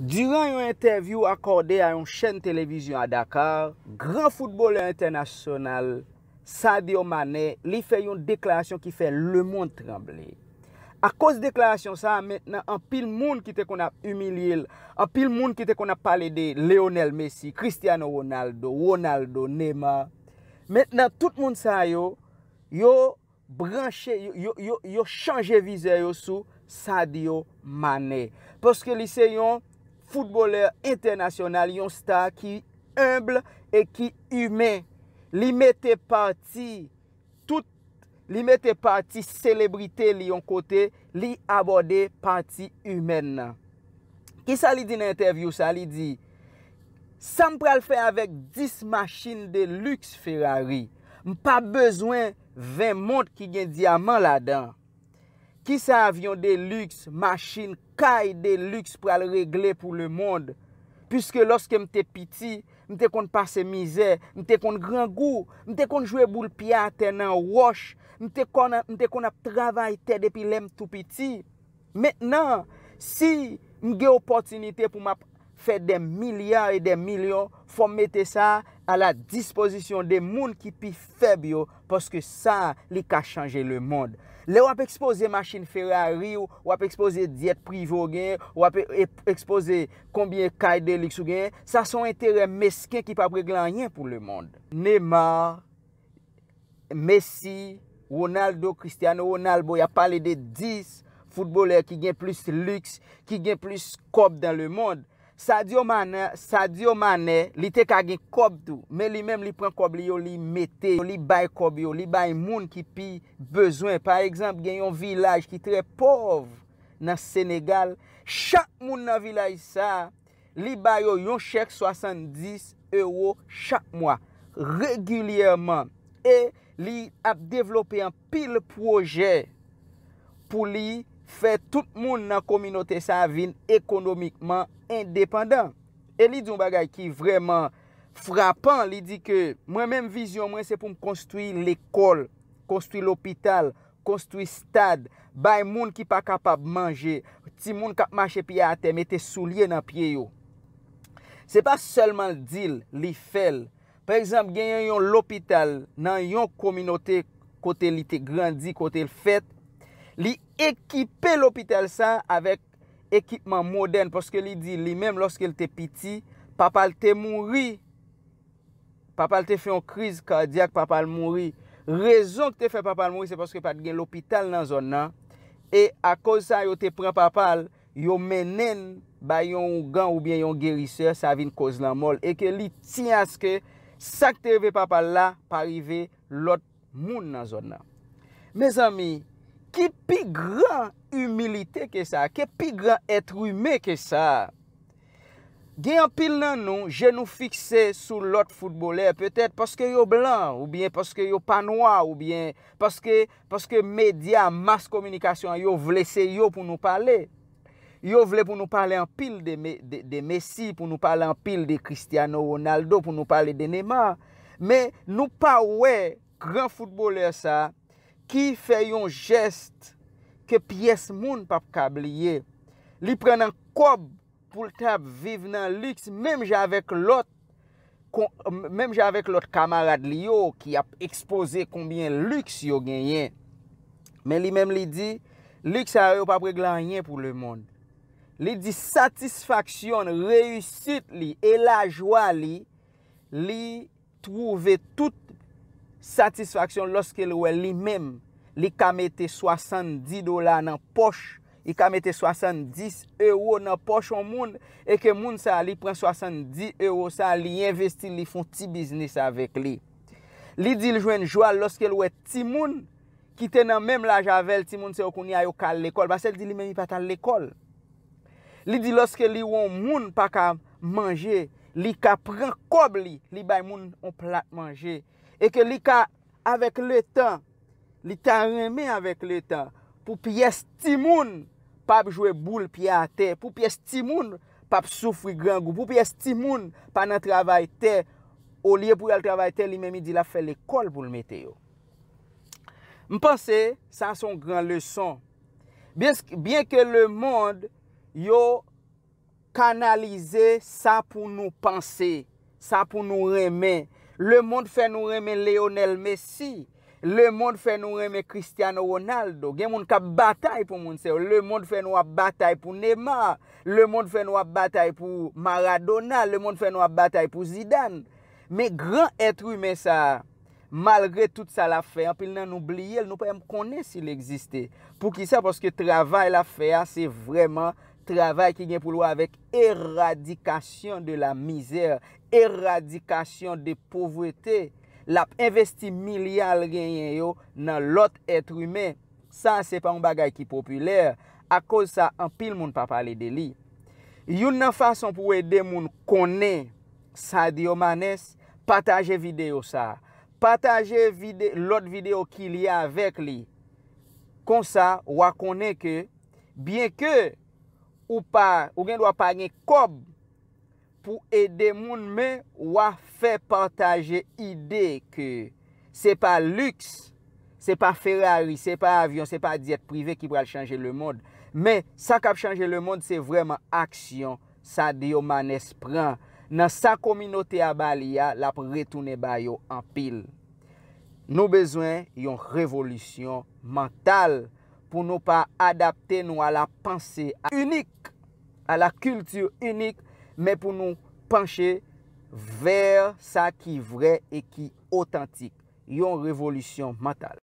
Durant yon interview akorde a yon chen televizyon a Dakar, Gran Futbolè Internasyonal, Sadio Mane, li fè yon deklarasyon ki fè le moun tremble. A kos deklarasyon sa, mèt nan an pil moun ki te kon ap umilil, an pil moun ki te kon ap pale de Lionel Messi, Cristiano Ronaldo, Ronaldo, Neymar, mèt nan tout moun sa yo, yo branche, yo change vize yo sou Sadio Mane. Poske li se yon, Foutboleur internasyonal, yon star ki humble e ki humen. Li mette parti, tout li mette parti, selebrite li yon kote, li abode parti humen nan. Ki sa li di nan interview sa? Sa li di, sa m pral fe avèk 10 machin de luxe Ferrari, m pa bezwen 20 montre ki gen diamant la dan. ki sa avyon deluxe, machin kay deluxe pou al regle pou le mond. Piske loske mte piti, mte kon passe mize, mte kon grangou, mte kon jwe boul pya ten nan wosh, mte kon ap travay ten depi lem tou piti. Metnan, si mge opotinite pou ma fe de milyar e de milyon, fòm mette sa, a la disposisyon de moun ki pi feb yo, poske sa li ka chanje le moun. Le wap expose masin Ferrari, wap expose diet privou gen, wap e-, expose kombien kaide liksou gen, sa son entere mesken ki pa prek lanyen pou le moun. Neymar, Messi, Ronaldo, Cristiano Ronaldo, y a pale de dis futbolè ki gen plus liks, ki gen plus kop dan le moun. Sa diyo manè, sa diyo manè, li tek agen kobdou, men li menm li pren kobli yo li metè, yo li bay kob yo, li bay moun ki pi bezwen. Par ekzamp gen yon vilaj ki tre pov nan Senegal, chak moun nan vilaj sa, li bay yo yon chek 70 euro chak mwa, regulyèman, e li ap devlopè an pil projè pou li Fè tout moun nan kominote sa vin ekonomikman independant. E li di yon bagay ki vreman frapan. Li di ke mwen menm vizyon mwen se pou m konstoui l'ekol, konstoui l'opital, konstoui stad, bay moun ki pa kapab manje, ti moun kap mache pi a teme te soulye nan piye yo. Se pa selman dil li fel. Par exemple, gen yon l'opital nan yon kominote kote li te grandi, kote l'fèt, Li ekipe l'opitel sa avèk ekipman modern poske li di, li mèm loske l te piti papal te mouri papal te fè yon kriz kardyak papal mouri rezon ke te fè papal mouri se poske pat gen l'opitel nan zon nan e a koz sa yo te pren papal yo menen bayon ou gan ou bien yon geriseur sa avin koz lan mol e ke li tiyaske sa ke te revè papal la pa rive lot moun nan zon nan Me zami ki pi gran humilite ke sa, ki pi gran etru me ke sa. Gen an pil nan nou, je nou fikse sou lot foutboler, petèt paske yo blan, ou bien paske yo panwa, ou bien paske media, mas komunikasyon, yo vle se yo pou nou pale. Yo vle pou nou pale an pil de Messi, pou nou pale an pil de Cristiano Ronaldo, pou nou pale de Neymar. Men nou pa we, gran foutboler sa, ki fè yon gest ke piyes moun pap kabliye. Li pren nan kob pou l tap vive nan liks, mem javek lot kamarad li yo ki ap expose konbyen liks yo genyen. Men li mem li di, liks a yo pap reglan yen pou le moun. Li di satisfaksyon, reyusit li, e la jwa li, li trouve tout Satisfaksyon loske lwe li mem, li kamete 70 dola nan poch, li kamete 70 euro nan poch an moun, e ke moun sa li pren 70 euro sa, li investi, li fon ti biznis avik li. Li di ljwen jwa loske lwe ti moun, kite nan mem la javel ti moun se okouni ayokal lekol, basel di li meni patal lekol. Li di loske li woun moun pa ka manje, li ka pran kob li, li bay moun an plat manje, E ke li ka avèk lè tan, li ta remè avèk lè tan, pou piye stimoun pa ap jwè boul piye atè, pou piye stimoun pa ap soufri grangou, pou piye stimoun pa nan travay tè, ou liye pou yal travay tè, li mè mi di la fè l'ekol pou l'mè tè yo. M'pense, sa son gran lè son. Bien ke le mòd yo kanalize sa pou nou panse, sa pou nou remè, Le moun fè nou reme Leonel Messi, le moun fè nou reme Cristiano Ronaldo, gen moun ka batay pou moun seyo, le moun fè nou batay pou Neymar, le moun fè nou batay pou Maradona, le moun fè nou batay pou Zidane. Me gran etru me sa, malre tout sa la fè, anpil nan oubliye, nou pa yon m konè si l'existe. Pou ki sa, poske travay la fè a, se vreman travay ki gen pou lou avèk eradikasyon de la mizèr eradikasyon de povwete, lap investi milyal genyen yo nan lot etre humen, sa se pa un bagay ki populer, a koz sa an pil moun pa pale de li. Yon nan fason pou e de moun kone, sa di yo manes, pataje video sa, pataje lot video ki li ya avek li, kon sa wakone ke, bien ke ou gen dwa pa gen kob, pou ede moun men wafè partaje ide ke se pa lüks, se pa Ferrari, se pa avyon, se pa diyet prive ki pral chanje le moun. Men sa kap chanje le moun se vreman aksyon sa diyo man espran nan sa kominote a baliya la pou retoune bayo an pil. Nou bezwen yon revolisyon mantal pou nou pa adapte nou a la panse unik, a la kultur unik, men pou nou panche ver sa ki vre e ki otantik yon revolisyon matal.